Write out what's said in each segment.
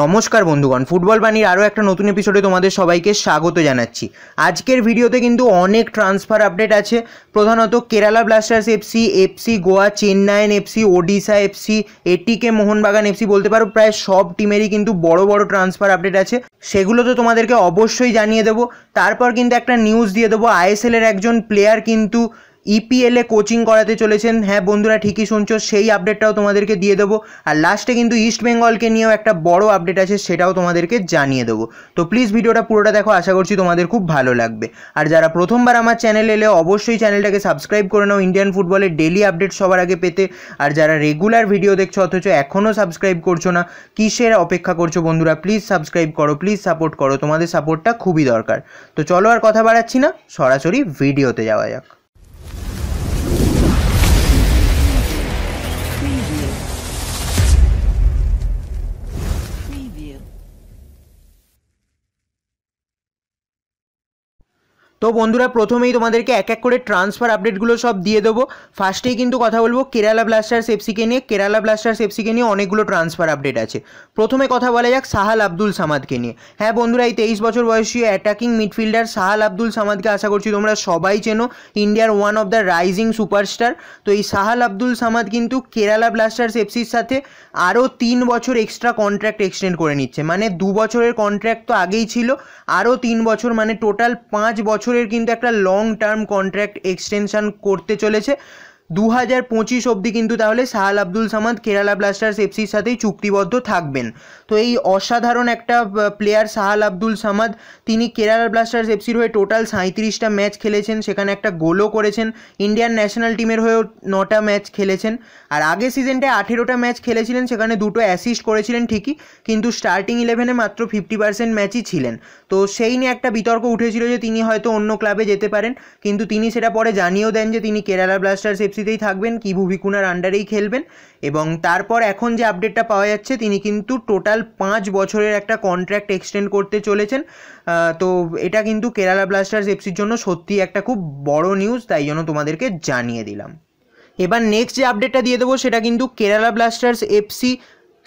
নমস্কার বন্ধুগণ ফুটবল বাণীর আরও একটা নতুন এপিসোডে তোমাদের সবাইকে স্বাগত জানাচ্ছি আজকের ভিডিওতে কিন্তু অনেক ট্রান্সফার আপডেট আছে প্রধানত Kerala Blasters FC FC Goa Chennaiyin FC Odisha FC ATK Mohun Bagan FC বলতে পারো প্রায় সব টিমেরই কিন্তু বড় বড় ট্রান্সফার আপডেট আছে সেগুলো তো তোমাদেরকে অবশ্যই জানিয়ে দেবো তারপর কিন্তু একটা নিউজ দিয়ে দেবো আইএসএলের একজন প্লেয়ার কিন্তু ইপিএলে e কোচিং করাতে চলেছেন হ্যাঁ বন্ধুরা ঠিকই শুনছো সেই আপডেটটাও তোমাদেরকে দিয়ে দেবো আর লাস্টে কিন্তু ইস্ট বেঙ্গলকে নিয়েও একটা বড় আপডেট আছে সেটাও তোমাদেরকে জানিয়ে দেবো তো প্লিজ ভিডিওটা পুরোটা দেখো আশা করছি তোমাদের খুব ভালো লাগবে আর যারা প্রথমবার আমার চ্যানেল এলে অবশ্যই চ্যানেলটাকে সাবস্ক্রাইব করে নাও ইন্ডিয়ান ফুটবলের ডেলি আপডেট সবার আগে পেতে আর যারা রেগুলার ভিডিও দেখছো অথচ এখনও সাবস্ক্রাইব করছো না কিসের অপেক্ষা করছো বন্ধুরা প্লিজ সাবস্ক্রাইব করো প্লিজ সাপোর্ট করো তোমাদের সাপোর্টটা খুবই দরকার তো চলো আর কথা বাড়াচ্ছি না সরাসরি ভিডিওতে যাওয়া যাক তো বন্ধুরা প্রথমেই তোমাদেরকে এক এক করে ট্রান্সফার আপডেটগুলো সব দিয়ে দেবো ফার্স্টেই কিন্তু কথা বলবো কেরালা ব্লাস্টার্স এফসিকে নিয়ে কেরালা ব্লাস্টার্স এফসিকে নিয়ে অনেকগুলো ট্রান্সফার আপডেট আছে প্রথমে কথা বলা যাক সাহাল আব্দুল সামাদকে নিয়ে হ্যাঁ বন্ধুরা এই তেইশ বছর বয়সী অ্যাটাকিং মিডফিল্ডার সাহাল আব্দুল সামাদকে আশা করছি তোমরা সবাই চেনো ইন্ডিয়ার one of the rising superstar তো এই সাহাল আব্দুল সামাদ কিন্তু কেরালা ব্লাস্টার্স এফসির সাথে আরও তিন বছর এক্সট্রা কন্ট্রাক্ট এক্সটেন্ড করে নিচ্ছে মানে দু বছরের কন্ট্রাক্ট তো আগেই ছিল আরও তিন বছর মানে টোটাল পাঁচ বছর বছরের কিন্তু একটা লং টার্ম কন্ট্রাক্ট এক্সটেনশান করতে চলেছে দু হাজার পঁচিশ অবধি কিন্তু তাহলে সাহাল আব্দুল সামাদ কেরালা ব্লাস্টার্স এফসির সাথেই চুক্তিবদ্ধ থাকবেন তো এই অসাধারণ একটা প্লেয়ার সাহাল আব্দুল সামাদ তিনি কেরালা ব্লাস্টার্স এফসির হয়ে টোটাল সাঁত্রিশটা ম্যাচ খেলেছেন সেখানে একটা গোলও করেছেন ইন্ডিয়ান ন্যাশনাল টিমের হয়েও নটা ম্যাচ খেলেছেন আর আগের সিজনটায় আঠেরোটা ম্যাচ খেলেছিলেন সেখানে দুটো অ্যাসিস্ট করেছিলেন ঠিকই কিন্তু স্টার্টিং ইলেভেনে মাত্র ফিফটি পার্সেন্ট ম্যাচই ছিলেন তো সেই নিয়ে একটা বিতর্ক উঠেছিল যে তিনি হয়তো অন্য ক্লাবে যেতে পারেন কিন্তু তিনি সেটা পরে জানিয়েও দেন যে তিনি কেরালা ব্লাস্টার্স এফসি এফসিতেই থাকবেন কি ভিকুনার আন্ডারেই খেলবেন এবং তারপর এখন যে আপডেটটা পাওয়া যাচ্ছে তিনি কিন্তু টোটাল পাঁচ বছরের একটা কন্ট্রাক্ট এক্সটেন্ড করতে চলেছেন তো এটা কিন্তু কেরালা ব্লাস্টার্স এফসির জন্য সত্যি একটা খুব বড় নিউজ তাই জন্য তোমাদেরকে জানিয়ে দিলাম এবার নেক্সট যে আপডেটটা দিয়ে দেবো সেটা কিন্তু কেরালা ব্লাস্টার্স এফসি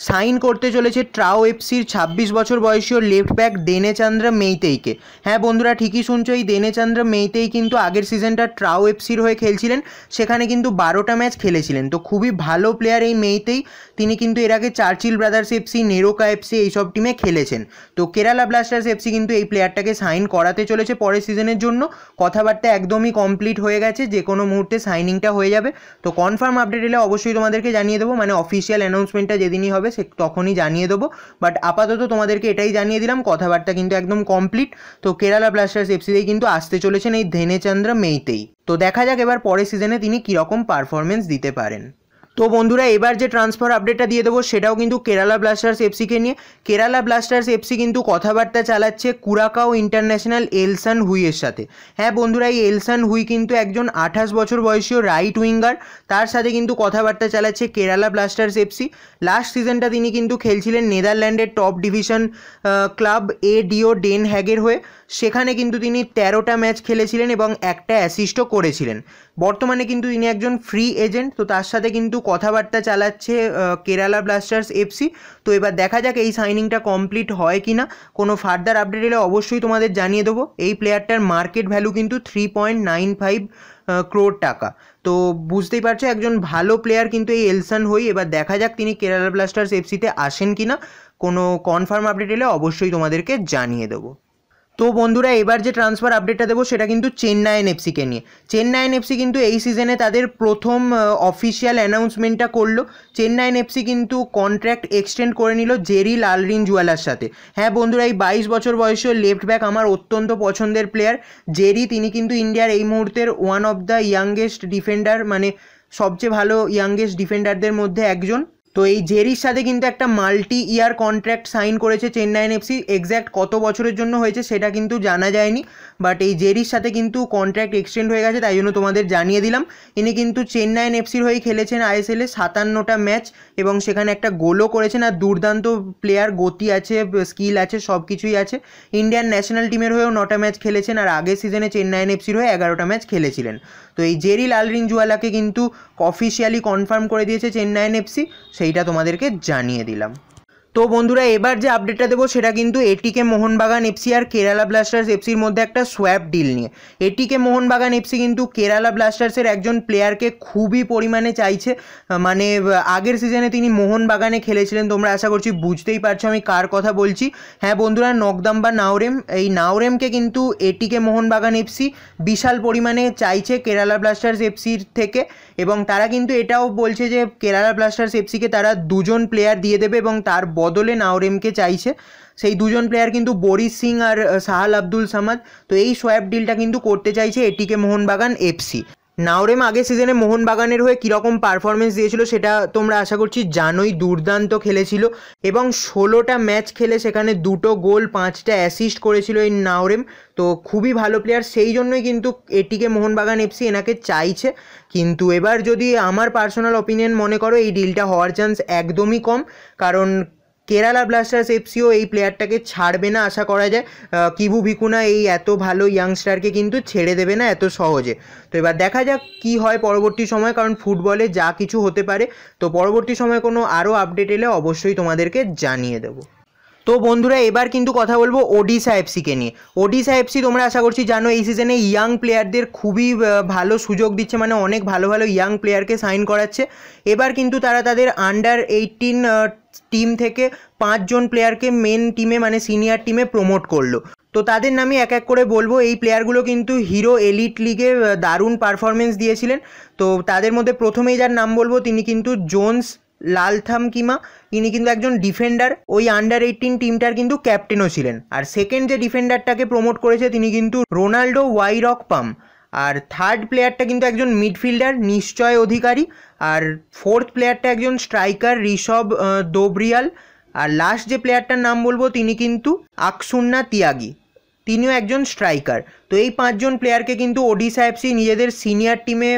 সাইন করতে চলেছে ট্রাও এফসির ছাব্বিশ বছর বয়সীয় লেফট ব্যাক দেনেচান্দ্র মেইতেইকে হ্যাঁ বন্ধুরা ঠিকই শুনছো এই দেনেচান্দ্র মেইতেই কিন্তু আগের সিজনটা ট্রাও এফসির হয়ে খেলছিলেন সেখানে কিন্তু বারোটা ম্যাচ খেলেছিলেন তো খুবই ভালো প্লেয়ার এই মেইতেই তিনি কিন্তু এর আগে Churchill Brothers FC NEROCA FC এইসব টিমে খেলেছেন তো কেরালা ব্লাস্টার্স এফসি কিন্তু এই প্লেয়ারটাকে সাইন করাতে চলেছে পরের সিজনের জন্য কথাবার্তা একদমই কমপ্লিট হয়ে গেছে যে কোনো মুহূর্তে সাইনিংটা হয়ে যাবে তো কনফার্ম আপডেট এলে অবশ্যই তোমাদেরকে জানিয়ে দেবো মানে অফিসিয়াল অ্যানাউন্সমেন্টটা যেদিনই হবে হবে সে তখনই জানিয়ে দেবো বাট আপাতত তোমাদেরকে এটাই জানিয়ে দিলাম কথাবার্তা কিন্তু একদম কমপ্লিট তো কেরালা ব্লাস্টার্স এফসিতেই কিন্তু আসতে চলেছেন এই ধেনেচন্দ্র মেইতেই তো দেখা যাক এবার পরের সিজনে তিনি কীরকম পারফরমেন্স দিতে পারেন তো বন্ধুরা এবার যে ট্রান্সফার আপডেটটা দিয়ে দেবো সেটাও কিন্তু কেরালা ব্লাস্টার্স এফসিকে নিয়ে কেরালা ব্লাস্টার্স এফসি কিন্তু কথাবার্তা চালাচ্ছে কুরাকাও ইন্টারন্যাশনাল এলসান হুইয়ের সাথে হ্যাঁ বন্ধুরা এই এলসান হুই কিন্তু একজন আঠাশ বছর বয়সীয় রাইট উইঙ্গার তার সাথে কিন্তু কথাবার্তা চালাচ্ছে কেরালা ব্লাস্টার্স এফসি লাস্ট সিজনটা তিনি কিন্তু খেলছিলেন নেদারল্যান্ডের top division club ADO Den হ্যাগের হয়ে সেখানে কিন্তু তিনি তেরোটা ম্যাচ খেলেছিলেন এবং একটা অ্যাসিস্টও করেছিলেন বর্তমানে কিন্তু তিনি একজন ফ্রি এজেন্ট তো তার সাথে কিন্তু কথাবার্তা চালাচ্ছে কেরালা ব্লাস্টার্স এফসি তো এবার দেখা যাক এই সাইনিংটা কমপ্লিট হয় কি না কোনো ফার্দার আপডেট এলে অবশ্যই তোমাদের জানিয়ে দেবো এই প্লেয়ারটার মার্কেট ভ্যালু কিন্তু three point nine five crore টাকা তো বুঝতেই পারছো একজন ভালো প্লেয়ার কিন্তু এই এলসান হই এবার দেখা যাক তিনি কেরালা ব্লাস্টার্স এফসিতে আসেন কি না কোনো কনফার্ম আপডেট এলে অবশ্যই তোমাদেরকে জানিয়ে দেবো তো বন্ধুরা এবার যে ট্রান্সফার আপডেটটা দেবো সেটা কিন্তু চেন্নাই এফসিকে নিয়ে এন এফসি কিন্তু এই সিজনে তাদের প্রথম অফিসিয়াল অ্যানাউন্সমেন্টটা করলো এন এফসি কিন্তু কন্ট্র্যাক্ট এক্সটেন্ড করে নিল জেরি লালরিন জুয়েলার সাথে হ্যাঁ বন্ধুরা এই বাইশ বছর বয়সের লেফট ব্যাক আমার অত্যন্ত পছন্দের প্লেয়ার জেরি তিনি কিন্তু ইন্ডিয়ার এই মুহূর্তের one of the youngest defender মানে সবচেয়ে ভালো ইয়াংগেস্ট ডিফেন্ডারদের মধ্যে একজন তো এই জেরির সাথে কিন্তু একটা মাল্টি ইয়ার কন্ট্র্যাক্ট সাইন করেছে চেন্নাই এফসি এক্স্যাক্ট কত বছরের জন্য হয়েছে সেটা কিন্তু জানা যায়নি বাট এই জেরির সাথে কিন্তু কন্ট্র্যাক্ট এক্সটেন্ড হয়ে গেছে তাই জন্য তোমাদের জানিয়ে দিলাম ইনি কিন্তু চেন্নাইন এফসির হয়ে খেলেছেন আইএসএলে সাতান্নটা ম্যাচ এবং সেখানে একটা গোলও করেছেন আর দুর্দান্ত প্লেয়ার গতি আছে স্কিল আছে সব কিছুই আছে ইন্ডিয়ান ন্যাশনাল টিমের হয়েও নটা ম্যাচ খেলেছেন আর আগের সিজনে চেন্নাইন এফসির হয়ে এগারোটা ম্যাচ খেলেছিলেন তো এই জেরি লালরিং জুয়ালাকে কিন্তু অফিসিয়ালি কনফার্ম করে দিয়েছে চেন্নাইন এফসি সেইটা তোমাদেরকে জানিয়ে দিলাম তো বন্ধুরা এবার যে আপডেটটা দেবো সেটা কিন্তু এটিকে মোহনবাগান এফসি আর কেরালা ব্লাস্টার্স এফসির মধ্যে একটা সোয়াব ডিল নিয়ে এটিকে মোহনবাগান এফসি কিন্তু কেরালা ব্লাস্টার্সের একজন প্লেয়ারকে খুবই পরিমাণে চাইছে মানে আগের সিজনে তিনি মোহনবাগানে খেলেছিলেন তোমরা আশা করছি বুঝতেই পারছো আমি কার কথা বলছি হ্যাঁ বন্ধুরা নকদাম বা নাওরেম এই নাওরেমকে কিন্তু এটিকে মোহনবাগান এফসি বিশাল পরিমাণে চাইছে কেরালা ব্লাস্টার্স এফসির থেকে এবং তারা কিন্তু এটাও বলছে যে কেরালা ব্লাস্টার্স এফসিকে তারা দুজন প্লেয়ার দিয়ে দেবে এবং তার বদলে নাওরেমকে চাইছে সেই দুজন প্লেয়ার কিন্তু বরিশ সিং আর সাহাল আব্দুল সামাদ তো এই সোয়াব ডিলটা কিন্তু করতে চাইছে এটিকে মোহনবাগান এফসি নাওরেম আগে সিজনে মোহনবাগানের হয়ে কীরকম পারফরমেন্স দিয়েছিল সেটা তোমরা আশা করছি জানোই দুর্দান্ত খেলেছিল এবং ষোলোটা ম্যাচ খেলে সেখানে দুটো গোল পাঁচটা অ্যাসিস্ট করেছিল এই নাওরেম তো খুবই ভালো প্লেয়ার সেই জন্যই কিন্তু এটিকে মোহনবাগান এফসি এনাকে চাইছে কিন্তু এবার যদি আমার পার্সোনাল অপিনিয়ন মনে করো এই ডিলটা হওয়ার চান্স একদমই কম কারণ কেরালা ব্লাস্টার্স এফসিও এই প্লেয়ারটাকে ছাড়বে না আশা করা যায় কিবু ভিকুনা এই এত ভালো ইয়াংস্টারকে কিন্তু ছেড়ে দেবে না এত সহজে তো এবার দেখা যাক কি হয় পরবর্তী সময় কারণ ফুটবলে যা কিছু হতে পারে তো পরবর্তী সময় কোনো আরও আপডেট এলে অবশ্যই তোমাদেরকে জানিয়ে দেবো তো বন্ধুরা এবার কিন্তু কথা বলবো ওডিশা এফসিকে নিয়ে ওডিশা এফসি তোমরা আশা করছি জানো এই সিজনে ইয়াং প্লেয়ারদের খুবই ভালো সুযোগ দিচ্ছে মানে অনেক ভালো ভালো ইয়াং প্লেয়ারকে সাইন করাচ্ছে এবার কিন্তু তারা তাদের আন্ডার এইটিন টিম থেকে পাঁচজন প্লেয়ারকে মেন টিমে মানে সিনিয়র টিমে প্রমোট করলো তো তাদের নামে এক এক করে বলবো এই প্লেয়ারগুলো কিন্তু হিরো এলিট লিগে দারুণ পারফরমেন্স দিয়েছিলেন তো তাদের মধ্যে প্রথমেই যার নাম বলবো তিনি কিন্তু জোনস লালথাম কিমা ইনি কিন্তু একজন ডিফেন্ডার ওই আন্ডার এইটিন টিমটার কিন্তু ক্যাপ্টেনও ছিলেন আর সেকেন্ড যে ডিফেন্ডারটাকে প্রমোট করেছে তিনি কিন্তু রোনাল্ডো ওয়াইরক পাম আর থার্ড প্লেয়ারটা কিন্তু একজন মিডফিল্ডার নিশ্চয় অধিকারী আর ফোর্থ প্লেয়ারটা একজন স্ট্রাইকার ঋষভ দোবরিয়াল আর লাস্ট যে প্লেয়ারটার নাম বলবো তিনি কিন্তু আকসুন্না তিয়াগি তিনিও একজন স্ট্রাইকার তো এই পাঁচজন প্লেয়ারকে কিন্তু ওডিশা এফসি নিজেদের সিনিয়র টিমে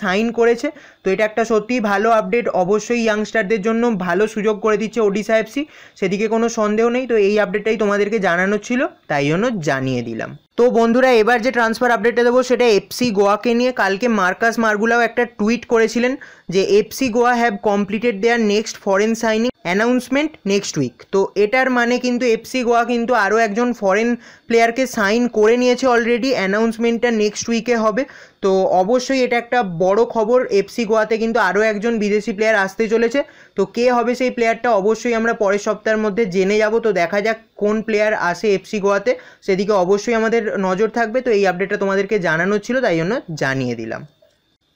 সাইন করেছে তো এটা একটা সত্যিই ভালো আপডেট অবশ্যই ইয়াংস্টারদের জন্য ভালো সুযোগ করে দিচ্ছে ওডিশা এফসি সেদিকে কোনো সন্দেহ নেই তো এই আপডেটটাই তোমাদেরকে জানানো ছিল তাই জন্য জানিয়ে দিলাম তো বন্ধুরা এবার যে ট্রান্সফার আপডেটটা দেবো সেটা এফসি গোয়াকে নিয়ে কালকে মার্কাস মার্গুলাও একটা টুইট করেছিলেন যে FC Goa have completed their next foreign signing announcement next week তো এটার মানে কিন্তু এফসি গোয়া কিন্তু আরও একজন ফরেন প্লেয়ারকে সাইন করে নিয়েছে অলরেডি অলরেডি অ্যানাউন্সমেন্টটা নেক্সট উইকে হবে তো অবশ্যই এটা একটা বড় খবর এফসি গোয়াতে কিন্তু আরও একজন বিদেশি প্লেয়ার আসতে চলেছে তো কে হবে সেই প্লেয়ারটা অবশ্যই আমরা পরের সপ্তাহের মধ্যে জেনে যাব তো দেখা যাক কোন প্লেয়ার আসে এফসি গোয়াতে সেদিকে অবশ্যই আমাদের নজর থাকবে তো এই আপডেটটা তোমাদেরকে জানানো ছিল তাই জন্য জানিয়ে দিলাম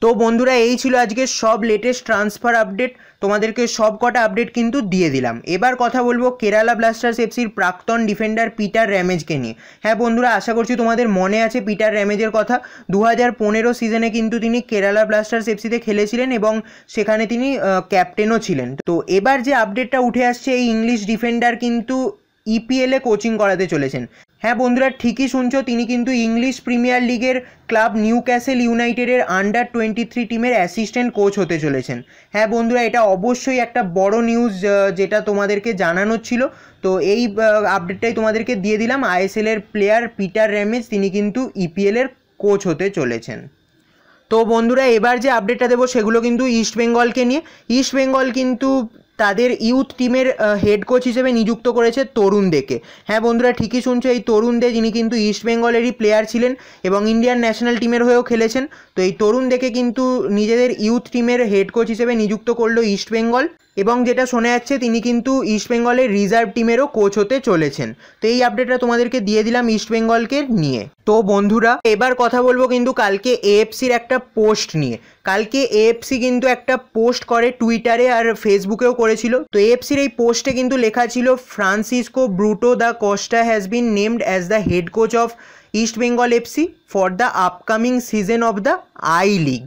তো বন্ধুরা এই ছিল আজকে সব লেটেস্ট ট্রান্সফার আপডেট তোমাদেরকে সব কটা আপডেট কিন্তু দিয়ে দিলাম এবার কথা বলবো কেরালা ব্লাস্টার্স এফসির প্রাক্তন ডিফেন্ডার পিটার র্যামেজকে নিয়ে হ্যাঁ বন্ধুরা আশা করছি তোমাদের মনে আছে পিটার র্যামেজের কথা দু হাজার সিজনে কিন্তু তিনি কেরালা ব্লাস্টার্স এফসিতে খেলেছিলেন এবং সেখানে তিনি ক্যাপ্টেনও ছিলেন তো এবার যে আপডেটটা উঠে আসছে এই ইংলিশ ডিফেন্ডার কিন্তু ইপিএলে e কোচিং করাতে চলেছেন হ্যাঁ বন্ধুরা ঠিকই শুনছো তিনি কিন্তু ইংলিশ প্রিমিয়ার লিগের ক্লাব নিউ ক্যাসেল ইউনাইটেডের আন্ডার টোয়েন্টি থ্রি টিমের অ্যাসিস্ট্যান্ট কোচ হতে চলেছেন হ্যাঁ বন্ধুরা এটা অবশ্যই একটা বড় নিউজ যেটা তোমাদেরকে জানানোর ছিল তো এই আপডেটটাই তোমাদেরকে দিয়ে দিলাম আইএসএলের প্লেয়ার পিটার র্যামেজ তিনি কিন্তু ইপিএলের e কোচ হতে চলেছেন তো বন্ধুরা এবার যে আপডেটটা দেবো সেগুলো কিন্তু ইস্ট বেঙ্গলকে নিয়ে ইস্ট বেঙ্গল কিন্তু তাদের ইউথ টিমের হেড কোচ হিসেবে নিযুক্ত করেছে তরুণ দেকে হ্যাঁ বন্ধুরা ঠিকই শুনছো এই তরুণ দে যিনি কিন্তু ইস্টবেঙ্গলেরই প্লেয়ার ছিলেন এবং ইন্ডিয়ান ন্যাশনাল টিমের হয়েও খেলেছেন তো এই তরুণ দেকে কিন্তু নিজেদের ইউথ টিমের হেড কোচ হিসেবে নিযুক্ত করলো ইস্টবেঙ্গল এবং যেটা শোনা যাচ্ছে তিনি কিন্তু ইস্টবেঙ্গলের রিজার্ভ টিমেরও কোচ হতে চলেছেন তো এই আপডেটটা তোমাদেরকে দিয়ে দিলাম ইস্টবেঙ্গলকে নিয়ে তো বন্ধুরা এবার কথা বলবো কিন্তু কালকে এএফসির একটা পোস্ট নিয়ে কালকে এএফসি কিন্তু একটা পোস্ট করে টুইটারে আর ফেসবুকেও করেছিল তো এএফসির এই পোস্টে কিন্তু লেখা ছিল Francisco Bruto da Costa has been named as the head coach of East Bengal FC for the upcoming season of the I League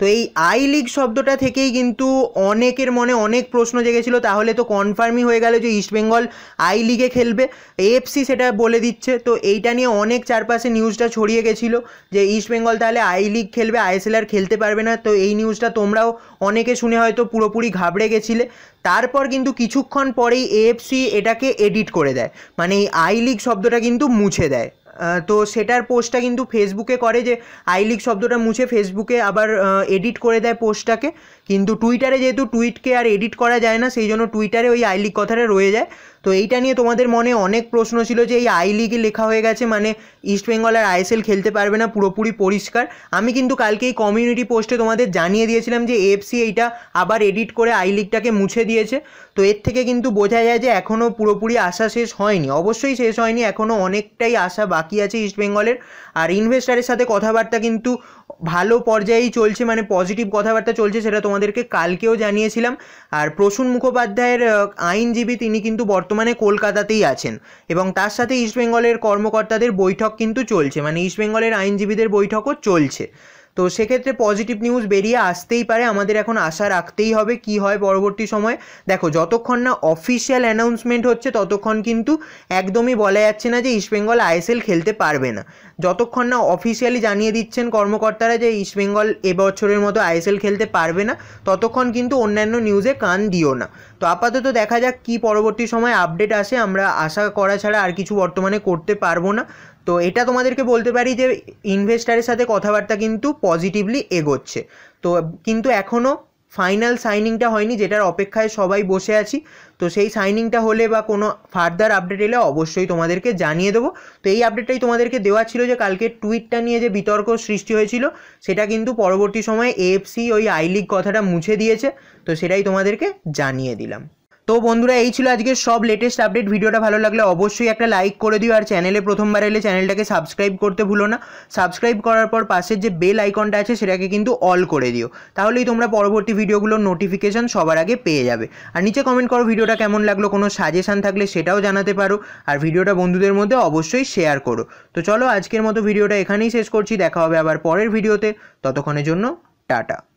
তো এই আই লিগ শব্দটা থেকেই কিন্তু অনেকের মনে অনেক প্রশ্ন জেগেছিল তাহলে তো কনফার্মই হয়ে গেল যে ইস্টবেঙ্গল আই লিগে খেলবে এএফসি সেটা বলে দিচ্ছে তো এইটা নিয়ে অনেক চারপাশে নিউজটা ছড়িয়ে গেছিল যে ইস্টবেঙ্গল তাহলে আই লিগ খেলবে আইএসএল আর খেলতে পারবে না তো এই নিউজটা তোমরাও অনেকে শুনে হয়তো পুরোপুরি ঘাবড়ে গেছিলে তারপর কিন্তু কিছুক্ষণ পরেই এএফসি এটাকে এডিট করে দেয় মানে এই আই লিগ শব্দটা কিন্তু মুছে দেয় তো সেটার পোস্টটা কিন্তু ফেসবুকে করে যে আই লিগ শব্দটা মুছে ফেসবুকে আবার এডিট করে দেয় পোস্টটাকে কিন্তু টুইটারে যেহেতু টুইটকে আর এডিট করা যায় না সেই জন্য টুইটারে ওই আই লিগ কথাটা রয়ে যায় তো এইটা নিয়ে তোমাদের মনে অনেক প্রশ্ন ছিল যে এই আই লিগে লেখা হয়ে গেছে মানে ইস্টবেঙ্গল আর আইএসএল খেলতে পারবে না পুরোপুরি পরিষ্কার আমি কিন্তু কালকে এই কমিউনিটি পোস্টে তোমাদের জানিয়ে দিয়েছিলাম যে এফসি এইটা আবার এডিট করে আই লিগটাকে মুছে দিয়েছে তো এর থেকে কিন্তু বোঝা যায় যে এখনও পুরোপুরি আশা শেষ হয়নি অবশ্যই শেষ হয়নি এখনও অনেকটাই আশা বাকি আছে ইস্টবেঙ্গলের আর ইনভেস্টারের সাথে কথাবার্তা কিন্তু ভালো পর্যায়েই চলছে মানে পজিটিভ কথাবার্তা চলছে সেটা তোমাদেরকে কালকেও জানিয়েছিলাম আর প্রসূন মুখোপাধ্যায়ের আইনজীবী তিনি কিন্তু বর্তমানে কলকাতাতেই আছেন এবং তার সাথে ইস্টবেঙ্গলের কর্মকর্তাদের বৈঠক কিন্তু চলছে মানে ইস্টবেঙ্গলের আইনজীবীদের বৈঠকও চলছে তো সেক্ষেত্রে পজিটিভ নিউজ বেরিয়ে আসতেই পারে আমাদের এখন আশা রাখতেই হবে কি হয় পরবর্তী সময়ে দেখো যতক্ষণ না অফিসিয়াল অ্যানাউন্সমেন্ট হচ্ছে ততক্ষণ কিন্তু একদমই বলা যাচ্ছে না যে ইস্টবেঙ্গল আইএসএল খেলতে পারবে না যতক্ষণ না অফিসিয়ালি জানিয়ে দিচ্ছেন কর্মকর্তারা যে ইস্টবেঙ্গল এবছরের মতো আইএসএল খেলতে পারবে না ততক্ষণ কিন্তু অন্যান্য নিউজে কান দিও না তো আপাতত দেখা যাক কি পরবর্তী সময় আপডেট আসে আমরা আশা করা ছাড়া আর কিছু বর্তমানে করতে পারবো না তো এটা তোমাদেরকে বলতে পারি যে ইনভেস্টারের সাথে কথাবার্তা কিন্তু পজিটিভলি এগোচ্ছে তো কিন্তু এখনও ফাইনাল সাইনিংটা হয়নি যেটার অপেক্ষায় সবাই বসে আছি তো সেই সাইনিংটা হলে বা কোনো ফার্দার আপডেট এলে অবশ্যই তোমাদেরকে জানিয়ে দেবো তো এই আপডেটটাই তোমাদেরকে দেওয়া ছিল যে কালকে টুইটটা নিয়ে যে বিতর্ক সৃষ্টি হয়েছিল সেটা কিন্তু পরবর্তী সময়ে এএফসি ওই আই লিগ কথাটা মুছে দিয়েছে তো সেটাই তোমাদেরকে জানিয়ে দিলাম তো বন্ধুরা এই ছিল আজকের সব লেটেস্ট আপডেট ভিডিওটা ভালো লাগলে অবশ্যই একটা লাইক করে দিও আর চ্যানেলে প্রথমবার এলে চ্যানেলটাকে সাবস্ক্রাইব করতে ভুলো না সাবস্ক্রাইব করার পর পাশের যে বেল আইকনটা আছে সেটাকে কিন্তু অল করে দিও তাহলেই তোমরা পরবর্তী ভিডিওগুলোর নোটিফিকেশান সবার আগে পেয়ে যাবে আর নিচে কমেন্ট করো ভিডিওটা কেমন লাগলো কোনো সাজেশান থাকলে সেটাও জানাতে পারো আর ভিডিওটা বন্ধুদের মধ্যে অবশ্যই শেয়ার করো তো চলো আজকের মতো ভিডিওটা এখানেই শেষ করছি দেখা হবে আবার পরের ভিডিওতে ততক্ষণের জন্য টাটা